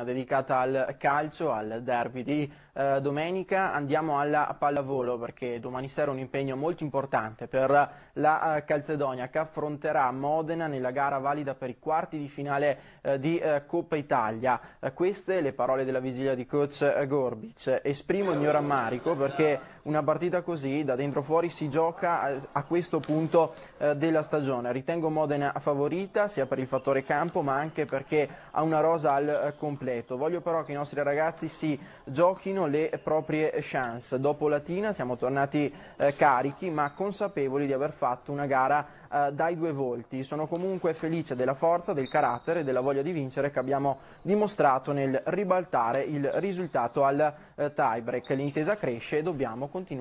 pagina dedicata al calcio, al derby di eh, domenica. Andiamo alla pallavolo perché domani sera un impegno molto importante per la eh, Calcedonia che affronterà Modena nella gara valida per i quarti di finale eh, di eh, Coppa Italia. Eh, queste le parole della vigilia di coach eh, Gorbic. Esprimo il mio rammarico perché una partita così da dentro fuori si gioca a, a questo punto della stagione. Ritengo Modena favorita sia per il fattore campo ma anche perché ha una rosa al completo completo. Voglio però che i nostri ragazzi si giochino le proprie chance. Dopo Latina siamo tornati eh, carichi ma consapevoli di aver fatto una gara eh, dai due volti. Sono comunque felice della forza, del carattere e della voglia di vincere che abbiamo dimostrato nel ribaltare il risultato al eh, tiebreak. L'intesa cresce e dobbiamo continuare.